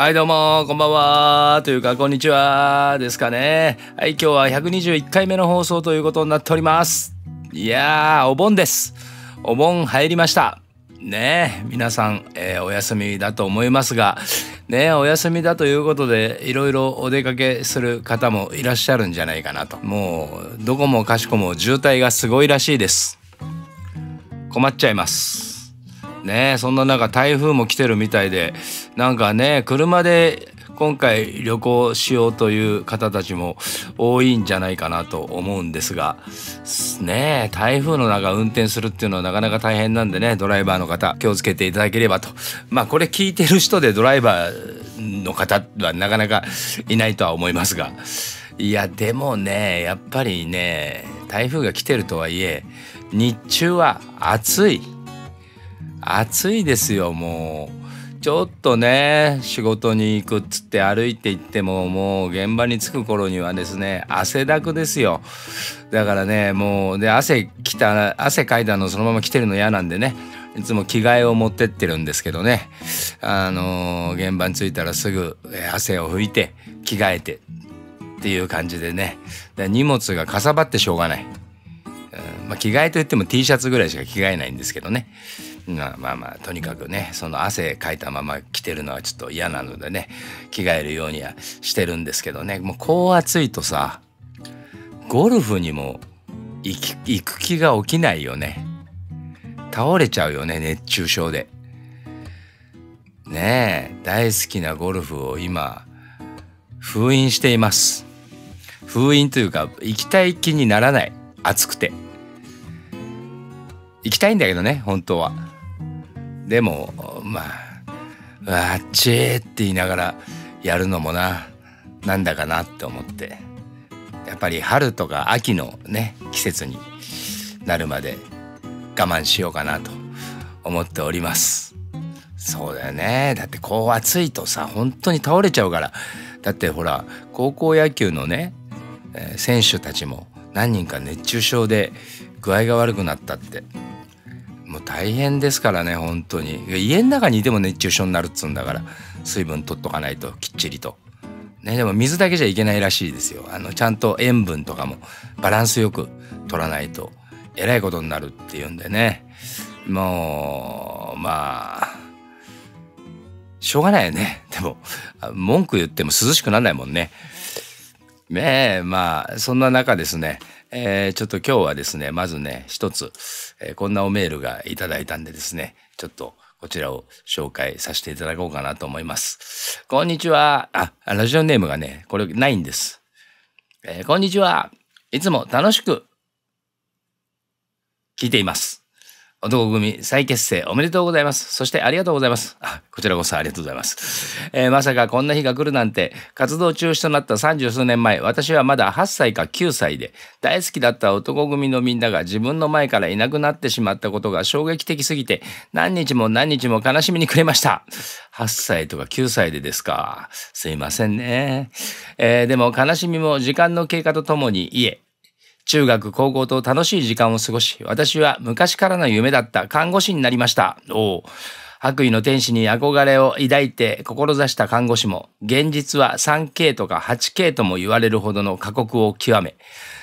はいどうもこんばんはというかこんにちはですかねはい今日は121回目の放送ということになっておりますいやーお盆ですお盆入りましたねえ皆さん、えー、お休みだと思いますがねえお休みだということでいろいろお出かけする方もいらっしゃるんじゃないかなともうどこもかしこも渋滞がすごいらしいです困っちゃいますねそんな中台風も来てるみたいでなんかね車で今回旅行しようという方たちも多いんじゃないかなと思うんですがね台風の中運転するっていうのはなかなか大変なんでねドライバーの方気をつけていただければとまあこれ聞いてる人でドライバーの方はなかなかいないとは思いますがいやでもねやっぱりね台風が来てるとはいえ日中は暑い。暑いですよもうちょっとね仕事に行くっつって歩いて行ってももう現場に着く頃にはですね汗だくですよだからねもうで汗きた汗かいたのそのまま来てるの嫌なんでねいつも着替えを持ってってるんですけどねあのー、現場に着いたらすぐ汗を拭いて着替えてっていう感じでねで荷物がかさばってしょうがない、うんまあ、着替えといっても T シャツぐらいしか着替えないんですけどねまあまあまあとにかくねその汗かいたまま着てるのはちょっと嫌なのでね着替えるようにはしてるんですけどねもうこう暑いとさゴルフにも行行く気が起きないよね倒れちゃうよね熱中症でねえ大好きなゴルフを今封印しています封印というか行きたい気にならない暑くて行きたいんだけどね本当は。でもまあわっちーって言いながらやるのもななんだかなって思ってやっぱり春とか秋のね季節になるまで我慢しようかなと思っておりますそうだよねだってこう暑いとさ本当に倒れちゃうからだってほら高校野球のね選手たちも何人か熱中症で具合が悪くなったってもう大変ですからね本当に家の中にいても熱中症になるっつうんだから水分取っとかないときっちりと。ね、でも水だけじゃいけないらしいですよあのちゃんと塩分とかもバランスよく取らないとえらいことになるっていうんでねもうまあしょうがないよねでも文句言っても涼しくならないもんねねえ、まあ、そんな中ですね、えー、ちょっと今日はですね、まずね、一つ、えー、こんなおメールがいただいたんでですね、ちょっとこちらを紹介させていただこうかなと思います。こんにちは。あ、ラジオネームがね、これないんです。えー、こんにちは。いつも楽しく聞いています。男組再結成おめでとうございます。そしてありがとうございます。あこちらこそありがとうございます、えー、まさかこんな日が来るなんて、活動中止となった三十数年前、私はまだ8歳か9歳で、大好きだった男組のみんなが自分の前からいなくなってしまったことが衝撃的すぎて、何日も何日も悲しみに暮れました。8歳とか9歳でですか。すいませんね。えー、でも悲しみも時間の経過とともに、いえ、中学、高校と楽しい時間を過ごし、私は昔からの夢だった看護師になりました。お白衣の天使に憧れを抱いて志した看護師も、現実は 3K とか 8K とも言われるほどの過酷を極め、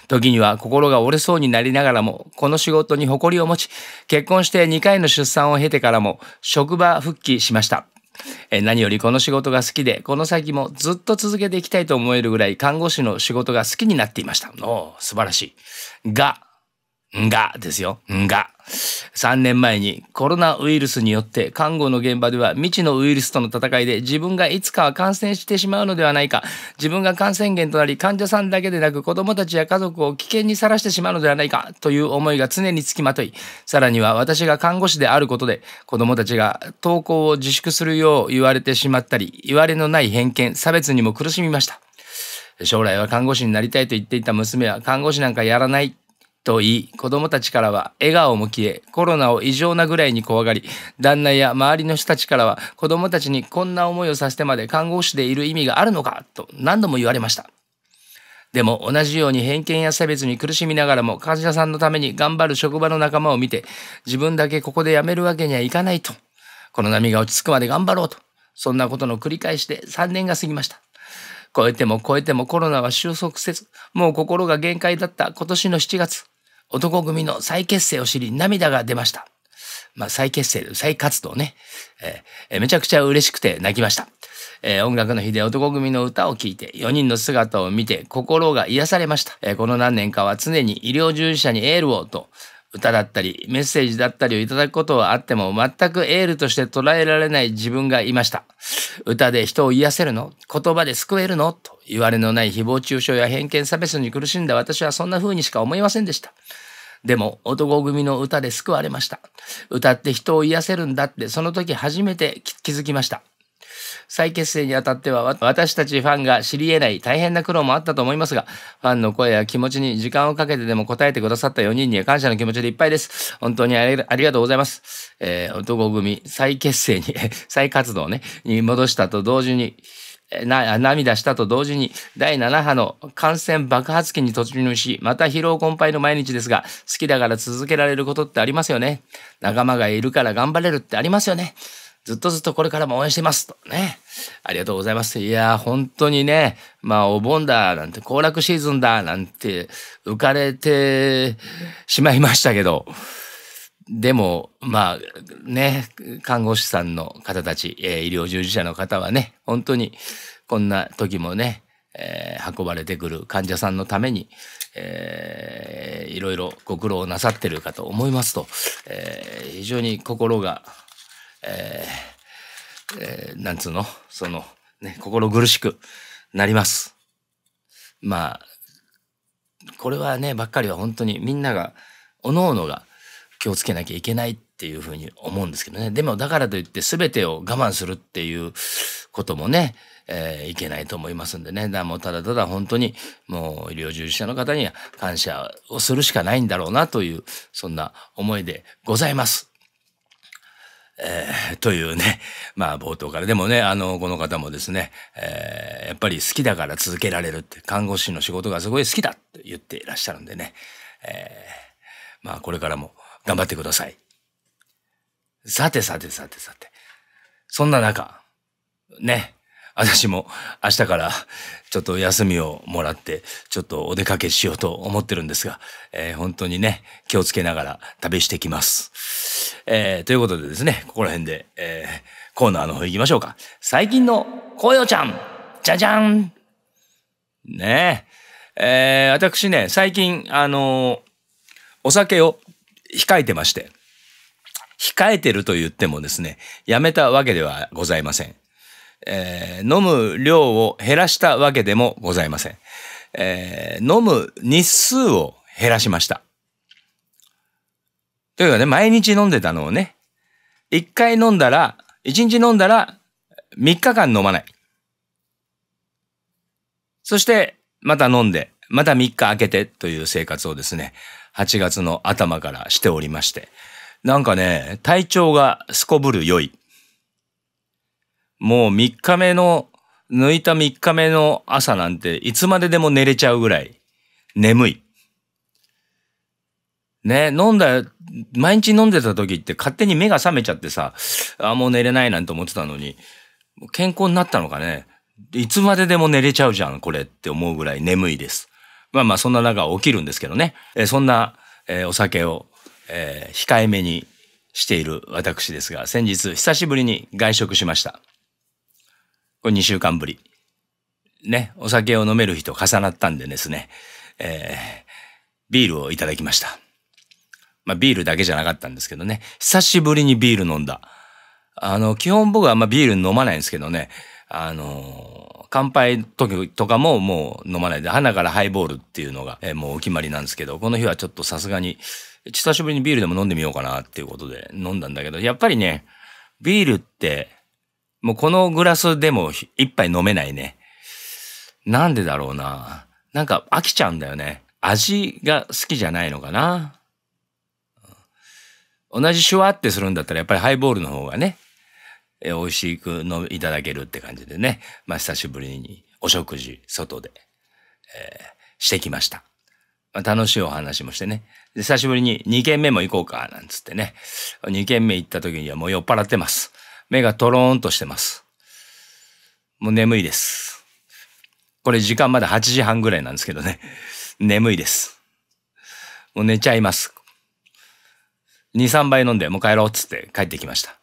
時には心が折れそうになりながらも、この仕事に誇りを持ち、結婚して2回の出産を経てからも、職場復帰しました。え何よりこの仕事が好きでこの先もずっと続けていきたいと思えるぐらい看護師の仕事が好きになっていましたお素晴らしいががですよが3年前にコロナウイルスによって看護の現場では未知のウイルスとの戦いで自分がいつかは感染してしまうのではないか自分が感染源となり患者さんだけでなく子供たちや家族を危険にさらしてしまうのではないかという思いが常につきまといさらには私が看護師であることで子供たちが登校を自粛するよう言われてしまったり言われのない偏見差別にも苦しみました将来は看護師になりたいと言っていた娘は看護師なんかやらないと言い子供たちからは笑顔も消えコロナを異常なぐらいに怖がり旦那や周りの人たちからは子供たちにこんな思いをさせてまで看護師でいる意味があるのかと何度も言われましたでも同じように偏見や差別に苦しみながらも患者さんのために頑張る職場の仲間を見て自分だけここで辞めるわけにはいかないとこの波が落ち着くまで頑張ろうとそんなことの繰り返しで3年が過ぎました超えても超えてもコロナは収束せず、もう心が限界だった今年の7月、男組の再結成を知り涙が出ました。まあ、再結成、再活動ね。えー、めちゃくちゃ嬉しくて泣きました。えー、音楽の日で男組の歌を聴いて4人の姿を見て心が癒されました、えー、この何年かは常に医療従事者にエールをと、歌だったりメッセージだったりをいただくことはあっても全くエールとして捉えられない自分がいました。歌で人を癒せるの言葉で救えるのと言われのない誹謗中傷や偏見差別に苦しんだ私はそんな風にしか思いませんでした。でも男組の歌で救われました。歌って人を癒せるんだってその時初めて気づきました。再結成にあたっては私たちファンが知り得ない大変な苦労もあったと思いますが、ファンの声や気持ちに時間をかけてでも応えてくださった4人には感謝の気持ちでいっぱいです。本当にありがとうございます。えー、男組再結成に 再活動ね、に戻したと同時に、な涙したと同時に第7波の感染爆発期に突入しまた疲労困憊の毎日ですが好きだから続けられることってありますよね仲間がいるから頑張れるってありますよねずっとずっとこれからも応援していますとね。ありがとうございます。いや、本当にね、まあ、お盆だ、なんて、行楽シーズンだ、なんて、浮かれてしまいましたけど、でも、まあ、ね、看護師さんの方たち、えー、医療従事者の方はね、本当に、こんな時もね、えー、運ばれてくる患者さんのために、えー、いろいろご苦労なさってるかと思いますと、えー、非常に心がえー、えー、なんつうのその、ね、心苦しくなります。まあ、これはね、ばっかりは本当にみんなが、おのおのが気をつけなきゃいけないっていうふうに思うんですけどね。でもだからといって全てを我慢するっていうこともね、えー、いけないと思いますんでね。だもうただただ本当にもう医療従事者の方には感謝をするしかないんだろうなという、そんな思いでございます。えー、というね、まあ冒頭から。でもね、あの、この方もですね、えー、やっぱり好きだから続けられるって、看護師の仕事がすごい好きだと言っていらっしゃるんでね、えー、まあこれからも頑張ってください。さてさてさてさて、そんな中、ね、私も明日からちょっと休みをもらって、ちょっとお出かけしようと思ってるんですが、えー、本当にね、気をつけながら旅してきます。えー、ということでですね、ここら辺で、えー、コーナーの方行きましょうか。最近の紅葉ちゃんじゃじゃんねえ。えー、私ね、最近、あのお酒を控えてまして、控えてると言ってもですね、やめたわけではございません。えー、飲む量を減らしたわけでもございません。えー、飲む日数を減らしました。というかね、毎日飲んでたのをね、1回飲んだら、1日飲んだら3日間飲まない。そして、また飲んで、また3日空けてという生活をですね、8月の頭からしておりまして、なんかね、体調がすこぶる良い。もう3日目の、抜いた3日目の朝なんて、いつまででも寝れちゃうぐらい、眠い。ね、飲んだ、毎日飲んでた時って勝手に目が覚めちゃってさ、あ、もう寝れないなんて思ってたのに、健康になったのかね、いつまででも寝れちゃうじゃん、これって思うぐらい眠いです。まあまあ、そんな中起きるんですけどね。えそんな、えお酒を、えー、控えめにしている私ですが、先日久しぶりに外食しました。これ2週間ぶり。ね、お酒を飲める日と重なったんでですね、えー、ビールをいただきました。まあ、ビールだけじゃなかったんですけどね、久しぶりにビール飲んだ。あの、基本僕はあんまビール飲まないんですけどね、あのー、乾杯時とかももう飲まないで、鼻からハイボールっていうのが、えー、もうお決まりなんですけど、この日はちょっとさすがに、久しぶりにビールでも飲んでみようかなっていうことで飲んだんだけど、やっぱりね、ビールってもうこのグラスでも一杯飲めないね。なんでだろうな。なんか飽きちゃうんだよね。味が好きじゃないのかな。同じシュワってするんだったらやっぱりハイボールの方がね、え美味しく飲いただけるって感じでね、まあ久しぶりにお食事、外で、えー、してきました。まあ、楽しいお話もしてね、久しぶりに2軒目も行こうか、なんつってね、2軒目行った時にはもう酔っ払ってます。目がトローンとしてます。もう眠いです。これ時間まだ8時半ぐらいなんですけどね。眠いです。もう寝ちゃいます。2、3杯飲んでもう帰ろうっつって帰ってきました。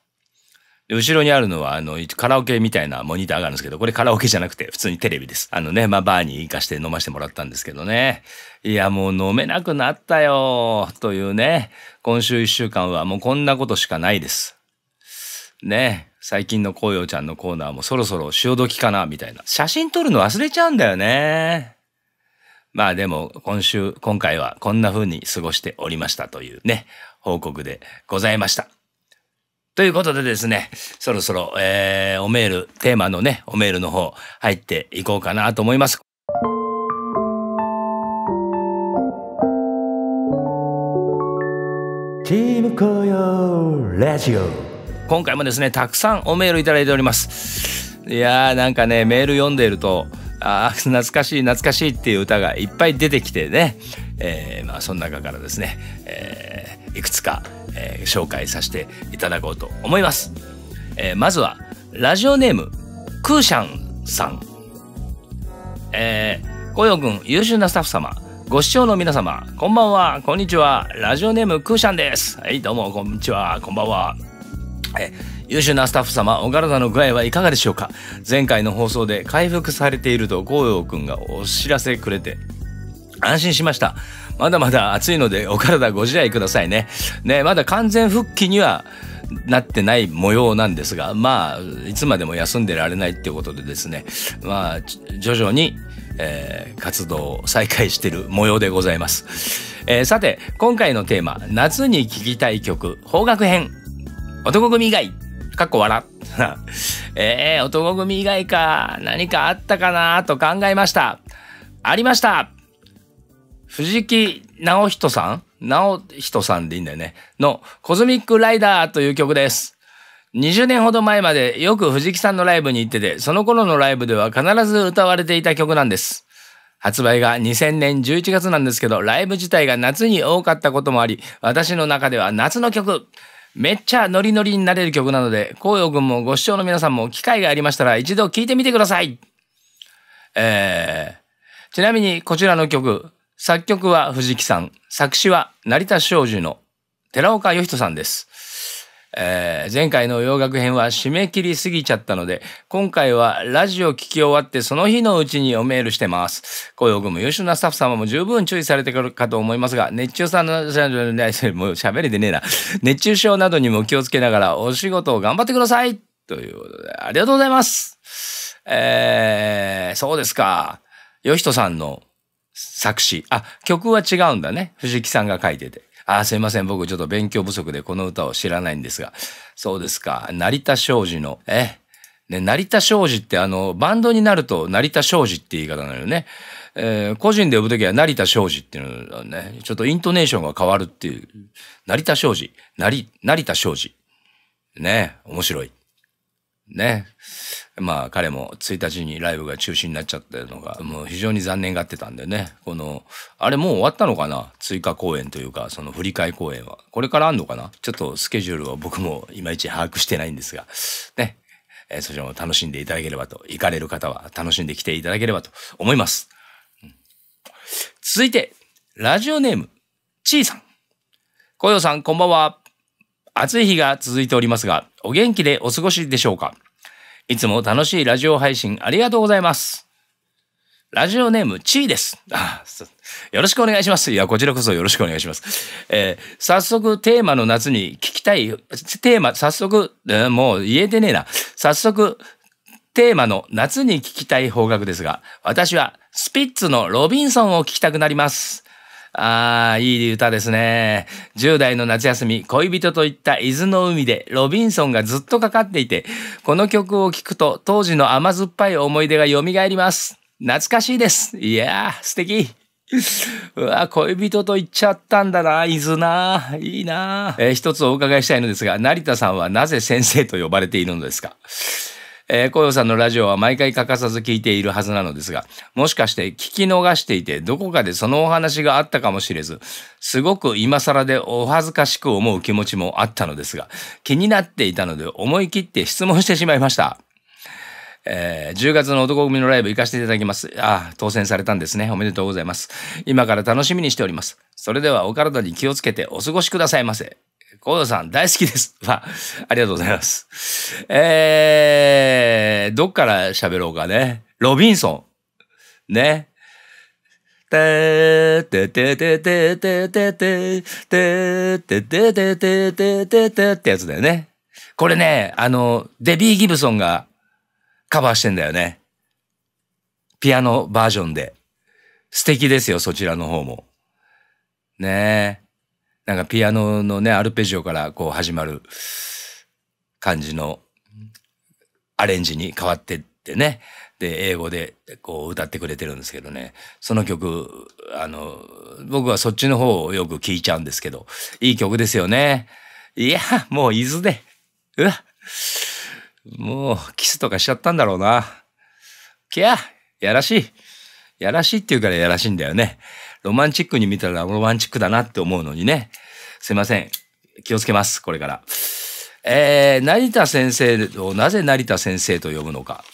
で後ろにあるのは、あの、カラオケみたいなモニターがあるんですけど、これカラオケじゃなくて普通にテレビです。あのね、まあバーに行かして飲ませてもらったんですけどね。いや、もう飲めなくなったよ、というね。今週1週間はもうこんなことしかないです。ね、最近の紅葉ちゃんのコーナーもそろそろ潮時かな、みたいな。写真撮るの忘れちゃうんだよね。まあでも、今週、今回はこんな風に過ごしておりましたというね、報告でございました。ということでですね、そろそろ、えー、おメール、テーマのね、おメールの方、入っていこうかなと思います。チーム紅葉ラジオ今回もですね、たくさんおメールいただいております。いやー、なんかね、メール読んでいると、ああ、懐かしい、懐かしいっていう歌がいっぱい出てきてね、えー、まあ、その中からですね、えー、いくつか、えー、紹介させていただこうと思います。えー、まずは、ラジオネーム、クーシャンさん。えー、紅葉ん優秀なスタッフ様、ご視聴の皆様、こんばんは、こんにちは、ラジオネームクーシャンです。はい、どうも、こんにちは、こんばんは。え優秀なスタッフ様、お体の具合はいかがでしょうか前回の放送で回復されていると紅葉くんがお知らせくれて、安心しました。まだまだ暑いのでお体ご自愛くださいね。ね、まだ完全復帰にはなってない模様なんですが、まあ、いつまでも休んでられないってことでですね、まあ、徐々に、えー、活動を再開している模様でございます。えー、さて、今回のテーマ、夏に聴きたい曲、邦楽編男組以外かっこ笑。えー、男組以外か。何かあったかなと考えました。ありました藤木直人さん直人さんでいいんだよね。の、コズミックライダーという曲です。20年ほど前までよく藤木さんのライブに行ってて、その頃のライブでは必ず歌われていた曲なんです。発売が2000年11月なんですけど、ライブ自体が夏に多かったこともあり、私の中では夏の曲。めっちゃノリノリになれる曲なので、紅葉くんもご視聴の皆さんも機会がありましたら一度聴いてみてください。えー、ちなみにこちらの曲、作曲は藤木さん、作詞は成田昌樹の寺岡義人さんです。えー、前回の洋楽編は締め切りすぎちゃったので、今回はラジオ聞き終わってその日のうちにおメールしてます。雇用後も優秀なスタッフ様も十分注意されてくるかと思いますが、熱中さんの、もう喋れてねえな。熱中症などにも気をつけながらお仕事を頑張ってくださいということで、ありがとうございます。えー、そうですか。よひとさんの作詞。あ、曲は違うんだね。藤木さんが書いてて。あすいません。僕ちょっと勉強不足でこの歌を知らないんですが。そうですか。成田商事の、え、ね、成田商事ってあの、バンドになると成田商事って言い方なのよね。えー、個人で呼ぶときは成田商事っていうのね、ちょっとイントネーションが変わるっていう。成田商事。成、成田商事。ね、面白い。ね。まあ彼も1日にライブが中止になっちゃってのが、もう非常に残念がってたんでね、この、あれもう終わったのかな追加公演というか、その振り替え公演は。これからあんのかなちょっとスケジュールは僕もいまいち把握してないんですが、ね、えー、そちらも楽しんでいただければと、行かれる方は楽しんできていただければと思います。うん、続いて、ラジオネーム、ちーさん。こよさん、こんばんは。暑い日が続いておりますが、お元気でお過ごしでしょうかいつも楽しいラジオ配信ありがとうございます。ラジオネームチーです。よろしくお願いします。いや、こちらこそよろしくお願いします。えー、早速テーマの夏に聞きたい、テーマ、早速、えー、もう言えてねえな。早速、テーマの夏に聞きたい方角ですが、私はスピッツのロビンソンを聞きたくなります。ああ、いい歌ですね。10代の夏休み、恋人といった伊豆の海でロビンソンがずっとかかっていて、この曲を聴くと当時の甘酸っぱい思い出が蘇ります。懐かしいです。いやあ、素敵。うわ、恋人と行っちゃったんだな、伊豆な。いいな。えー、一つお伺いしたいのですが、成田さんはなぜ先生と呼ばれているのですかえー、紅葉さんのラジオは毎回欠かさず聞いているはずなのですが、もしかして聞き逃していて、どこかでそのお話があったかもしれず、すごく今更でお恥ずかしく思う気持ちもあったのですが、気になっていたので思い切って質問してしまいました。えー、10月の男組のライブ行かせていただきます。ああ、当選されたんですね。おめでとうございます。今から楽しみにしております。それではお体に気をつけてお過ごしくださいませ。ー野さん大好きです。まあ、ありがとうございます。えー、どっから喋ろうかね。ロビンソン。ね。ててててててててててててててててってやつだよね。これね、あの、デビー・ギブソンがカバーしてんだよね。ピアノバージョンで。素敵ですよ、そちらの方も。ねえ。なんかピアノのね、アルペジオからこう始まる感じのアレンジに変わってってね。で、英語でこう歌ってくれてるんですけどね。その曲、あの、僕はそっちの方をよく聴いちゃうんですけど、いい曲ですよね。いや、もう伊豆で。うわ。もうキスとかしちゃったんだろうな。きゃ、やらしい。やらしいって言うからやらしいんだよね。ロマンチックに見たらロマンチックだなって思うのにね。すいません。気をつけます。これから。えー、成田先生をなぜ成田先生と呼ぶのか。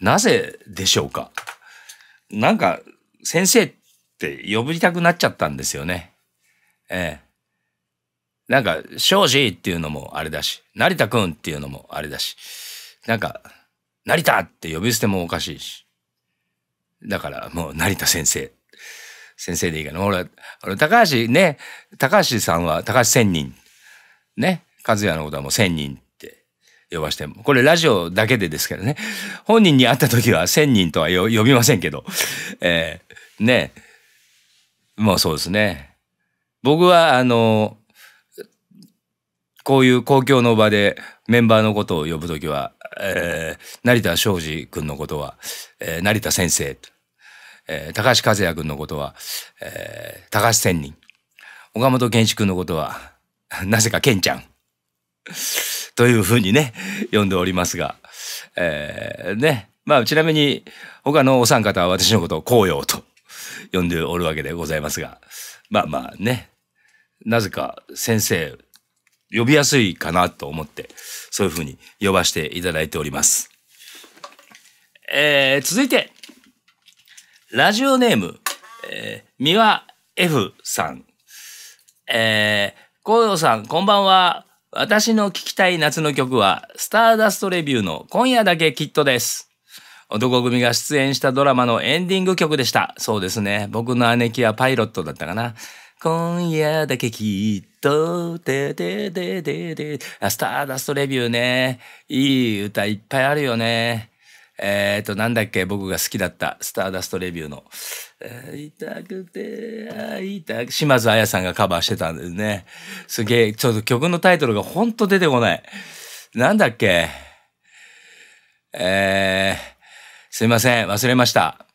なぜでしょうか。なんか、先生って呼びたくなっちゃったんですよね。えー、なんか、庄司っていうのもあれだし、成田くんっていうのもあれだし、なんか、成田って呼び捨てもおかしいし。だからもう成田先生。先生でいいかな。俺、俺、高橋ね、高橋さんは、高橋千人。ね。和也のことはもう千人って呼ばしても。これラジオだけでですけどね。本人に会った時は千人とは呼びませんけど。えー、ね。もうそうですね。僕は、あの、こういう公共の場でメンバーのことを呼ぶときは、えー、成田昭司君のことは、えー、成田先生と。えー、高橋和也君のことは、えー、高橋千人。岡本健一君のことは、なぜか健ちゃん。というふうにね、呼んでおりますが、えー、ね。まあ、ちなみに、他のお三方は私のことを紅葉と呼んでおるわけでございますが、まあまあね、なぜか先生、呼びやすいかなと思って、そういうふうに呼ばせていただいております。えー、続いて、ラジオネーム、えー、三輪 F さん。えー、紅葉さん、こんばんは。私の聞きたい夏の曲は、スターダストレビューの今夜だけきっとです。男組が出演したドラマのエンディング曲でした。そうですね。僕の姉貴はパイロットだったかな。今夜だけきっと、ででででで。スターダストレビューね。いい歌いっぱいあるよね。えっ、ー、と、なんだっけ、僕が好きだった、スターダストレビューの、会いたくて、会いたく、島津彩さんがカバーしてたんですね。すげえ、ちょっと曲のタイトルがほんと出てこない。なんだっけ、えー、すいません、忘れました。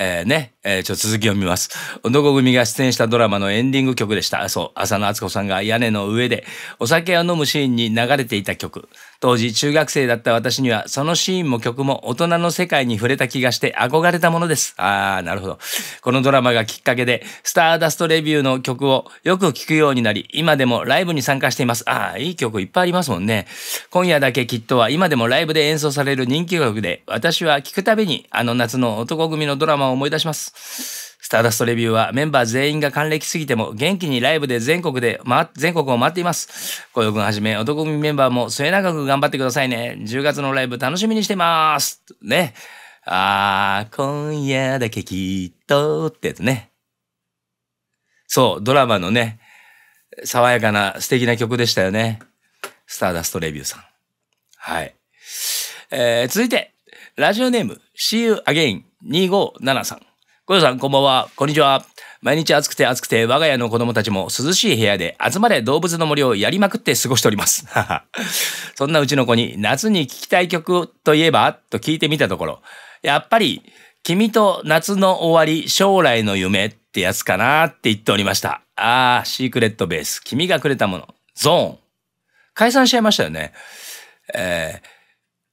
えー、ね、えー、ちょっと続きを見ます。男組が出演したドラマのエンディング曲でした。そう、浅野敦子さんが屋根の上でお酒を飲むシーンに流れていた曲。当時中学生だった私にはそのシーンも曲も大人の世界に触れた気がして憧れたものです。ああ、なるほど。このドラマがきっかけで、スターダストレビューの曲をよく聴くようになり、今でもライブに参加しています。ああ、いい曲いっぱいありますもんね。今夜だけきっとは今でもライブで演奏される人気曲で、私は聴くたびにあの夏の男組のドラマを思い出します。スターダストレビューはメンバー全員が還暦すぎても元気にライブで全国で、ま、全国を回っています。小陽君はじめ男組メンバーも末永く頑張ってくださいね。10月のライブ楽しみにしてます。ね。あー、今夜だけきっとってやつね。そう、ドラマのね、爽やかな素敵な曲でしたよね。スターダストレビューさん。はい。えー、続いて、ラジオネーム、See You Again257 さん。小夜さん、こんばんは。こんにちは。毎日暑くて暑くて我が家の子供たちも涼しい部屋で集まれ動物の森をやりまくって過ごしております。そんなうちの子に夏に聴きたい曲といえばと聞いてみたところ、やっぱり君と夏の終わり将来の夢ってやつかなって言っておりました。ああ、シークレットベース。君がくれたもの。ゾーン。解散しちゃいましたよね。えー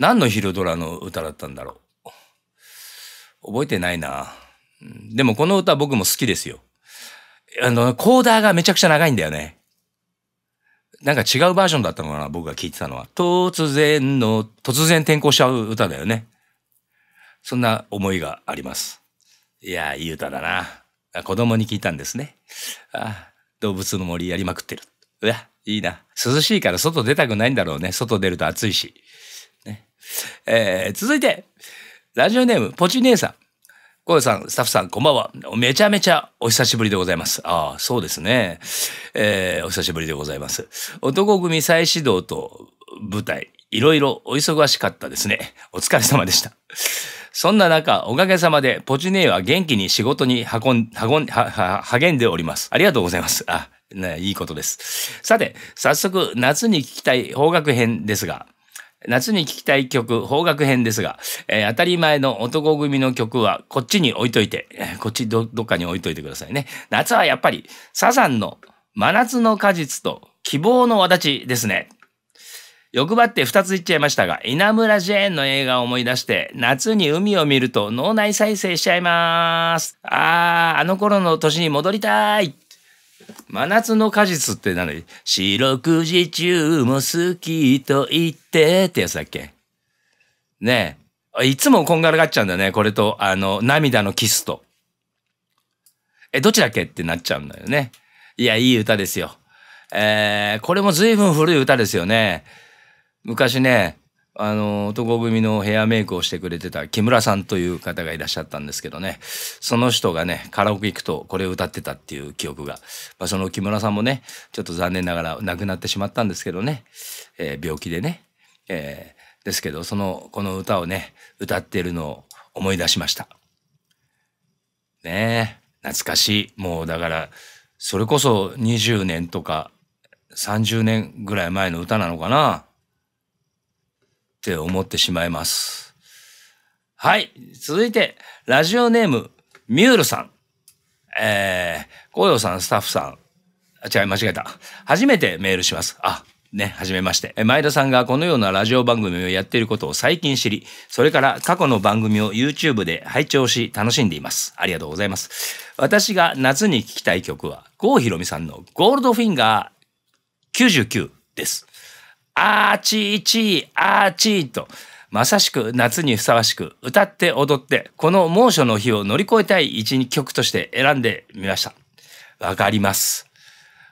何の昼ドラの歌だったんだろう。覚えてないな。でもこの歌僕も好きですよ。あの、コーダーがめちゃくちゃ長いんだよね。なんか違うバージョンだったのかな僕が聴いてたのは。突然の、突然転校しちゃう歌だよね。そんな思いがあります。いやいい歌だな。子供に聞いたんですね。ああ動物の森やりまくってる。うわ、いいな。涼しいから外出たくないんだろうね。外出ると暑いし。えー、続いて、ラジオネーム、ポチ姉さん。コさん、スタッフさん、こんばんは。めちゃめちゃお久しぶりでございます。ああ、そうですね。えー、お久しぶりでございます。男組再始動と舞台、いろいろお忙しかったですね。お疲れ様でした。そんな中、おかげさまで、ポチ姉は元気に仕事に運ん、運ん、励んでおります。ありがとうございます。あ、ね、いいことです。さて、早速、夏に聞きたい方角編ですが、夏に聴きたい曲、邦楽編ですが、えー、当たり前の男組の曲はこっちに置いといて、こっちどっかに置いといてくださいね。夏はやっぱり、サザンの真夏の果実と希望の輪ちですね。欲張って2つ言っちゃいましたが、稲村ジェーンの映画を思い出して、夏に海を見ると脳内再生しちゃいます。あー、あの頃の年に戻りたい。真夏の果実って何四六時中も好きと言ってってやつだっけねえ。いつもこんがらがっちゃうんだよね。これと、あの、涙のキスと。え、どっちだっけってなっちゃうんだよね。いや、いい歌ですよ。えー、これも随分古い歌ですよね。昔ね、あの男組のヘアメイクをしてくれてた木村さんという方がいらっしゃったんですけどねその人がねカラオケ行くとこれを歌ってたっていう記憶が、まあ、その木村さんもねちょっと残念ながら亡くなってしまったんですけどね、えー、病気でね、えー、ですけどそのこの歌をね歌ってるのを思い出しましたねえ懐かしいもうだからそれこそ20年とか30年ぐらい前の歌なのかなって思ってしまいます。はい。続いて、ラジオネーム、ミュールさん。えー、紅葉さん、スタッフさん。あ、違い、間違えた。初めてメールします。あ、ね、はじめまして。前田さんがこのようなラジオ番組をやっていることを最近知り、それから過去の番組を YouTube で拝聴し楽しんでいます。ありがとうございます。私が夏に聴きたい曲は、郷ひろみさんのゴールドフィンガー99です。あーちーちー、あーちーと、まさしく夏にふさわしく歌って踊って、この猛暑の日を乗り越えたい一曲として選んでみました。わかります。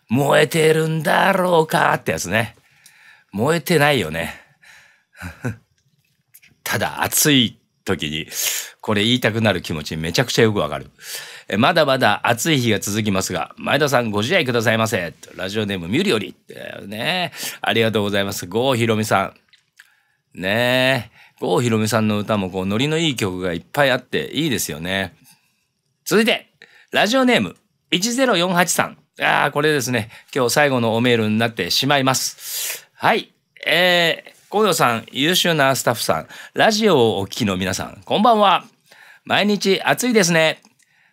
燃えてるんだろうかってやつね。燃えてないよね。ただ暑い時に、これ言いたくなる気持ちめちゃくちゃよくわかる。まだまだ暑い日が続きますが前田さんご自愛くださいませラジオネームミュリよりねありがとうございます郷ひろみさんね郷ひろみさんの歌もこうノリのいい曲がいっぱいあっていいですよね続いてラジオネーム1048さああこれですね今日最後のおメールになってしまいますはいえー、河野さん、優秀なスタッフさん、ラジオをお聞きの皆さん、こんばんは。毎日暑いですね。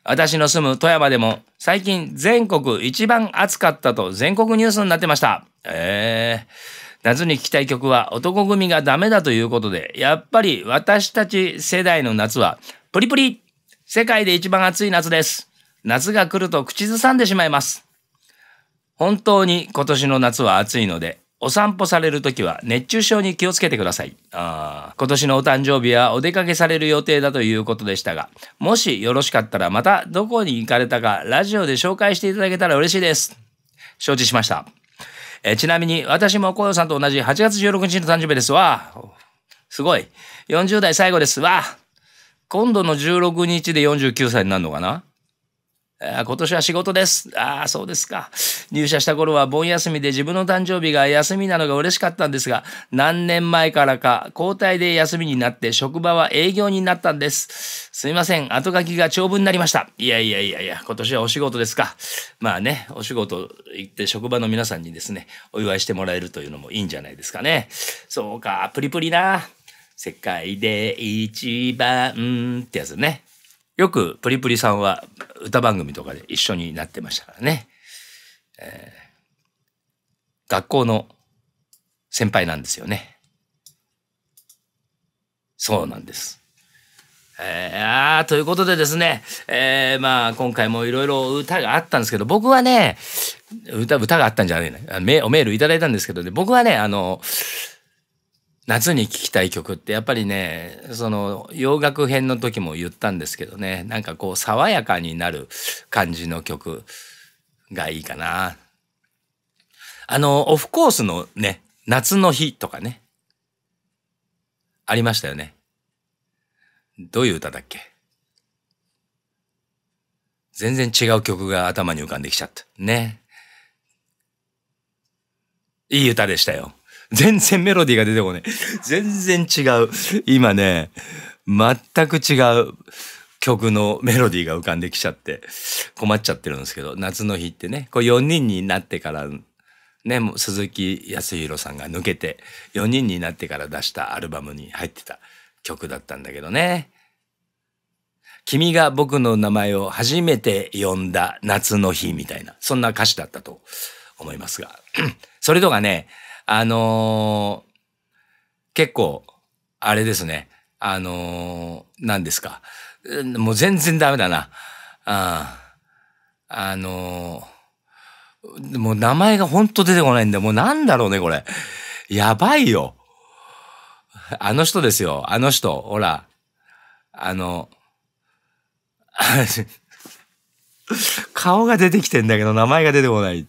私の住む富山でも最近全国一番暑かったと全国ニュースになってました。えー、夏に聴きたい曲は男闘組がダメだということで、やっぱり私たち世代の夏はプリプリ世界で一番暑い夏です。夏が来ると口ずさんでしまいます。本当に今年の夏は暑いので、お散歩されるときは熱中症に気をつけてください。あ今年のお誕生日はお出かけされる予定だということでしたが、もしよろしかったらまたどこに行かれたかラジオで紹介していただけたら嬉しいです。承知しました。えちなみに私も紅葉さんと同じ8月16日の誕生日ですわ。すごい。40代最後ですわ。今度の16日で49歳になるのかなあ今年は仕事です。ああ、そうですか。入社した頃は盆休みで自分の誕生日が休みなのが嬉しかったんですが、何年前からか交代で休みになって職場は営業になったんです。すいません。後書きが長文になりました。いやいやいやいや、今年はお仕事ですか。まあね、お仕事行って職場の皆さんにですね、お祝いしてもらえるというのもいいんじゃないですかね。そうか、プリプリな。世界で一番ってやつね。よくプリプリさんは歌番組とかで一緒になってましたからね。えー、学校の先輩なんですよね。そうなんです。えー、あということでですね、えー、まあ今回もいろいろ歌があったんですけど僕はね歌歌があったんじゃないなメおメールいただいたんですけどね僕はねあの夏に聴きたい曲ってやっぱりねその洋楽編の時も言ったんですけどねなんかこう爽やかになる感じの曲がいいかな。あのオフコースのね夏の日とかねありましたよね。どういう歌だっけ全然違う曲が頭に浮かんできちゃった。ね。いい歌でしたよ。全然メロディーが出てこない。全然違う。今ね、全く違う曲のメロディーが浮かんできちゃって、困っちゃってるんですけど、夏の日ってね、こう4人になってから、ね、鈴木康弘さんが抜けて、4人になってから出したアルバムに入ってた曲だったんだけどね。君が僕の名前を初めて呼んだ夏の日みたいな、そんな歌詞だったと思いますが。それとかね、あのー、結構、あれですね。あのー、何ですか。もう全然ダメだな。ああのー、もう名前がほんと出てこないんだ。もうなんだろうね、これ。やばいよ。あの人ですよ。あの人。ほら。あの、顔が出てきてんだけど、名前が出てこない。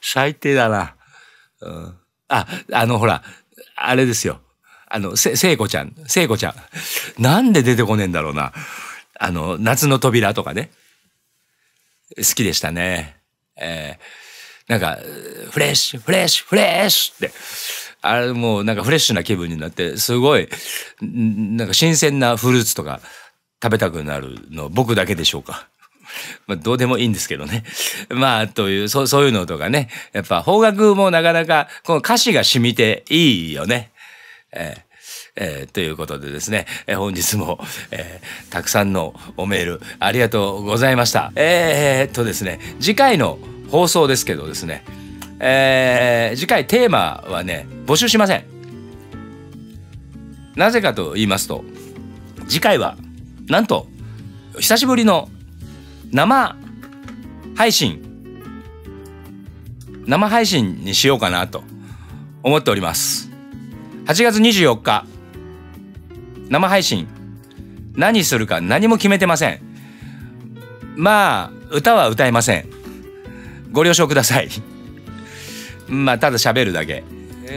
最低だな。うんあ、あの、ほら、あれですよ。あの、せ、聖子ちゃん、聖子ちゃん。なんで出てこねえんだろうな。あの、夏の扉とかね。好きでしたね。えー、なんか、フレッシュ、フレッシュ、フレッシュって。あれもうなんかフレッシュな気分になって、すごい、なんか新鮮なフルーツとか食べたくなるの僕だけでしょうか。まあ、どうでもいいんですけどね。まあ、という、そう、そういうのとかね。やっぱ、方角もなかなか、この歌詞が染みていいよね。えーえー、ということでですね、えー、本日も、えー、たくさんのおメールありがとうございました。えー、っとですね、次回の放送ですけどですね、えー、次回テーマはね、募集しません。なぜかと言いますと、次回は、なんと、久しぶりの生配信、生配信にしようかなと思っております。8月24日、生配信、何するか何も決めてません。まあ、歌は歌えません。ご了承ください。まあ、ただ喋るだけ。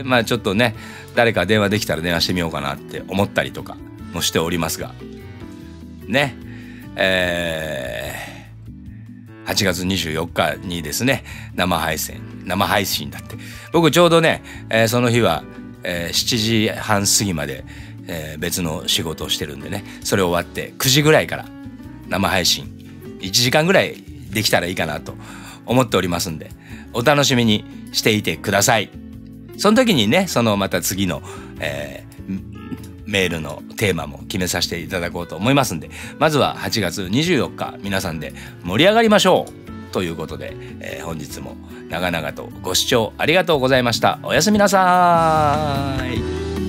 まあ、ちょっとね、誰か電話できたら電話してみようかなって思ったりとかもしておりますが。ね。えー8月24日にですね、生配信、生配信だって。僕ちょうどね、えー、その日は、えー、7時半過ぎまで、えー、別の仕事をしてるんでね、それ終わって9時ぐらいから生配信、1時間ぐらいできたらいいかなと思っておりますんで、お楽しみにしていてください。その時にね、そのまた次の、えー、メールのテーマも決めさせていただこうと思いますんで、まずは8月24日、皆さんで盛り上がりましょうということで、えー、本日も長々とご視聴ありがとうございました。おやすみなさーい。